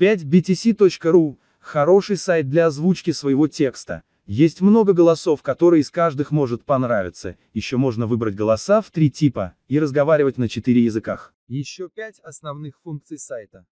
5btc.ru – хороший сайт для озвучки своего текста. Есть много голосов, которые из каждых может понравиться. Еще можно выбрать голоса в три типа и разговаривать на четыре языках. Еще пять основных функций сайта.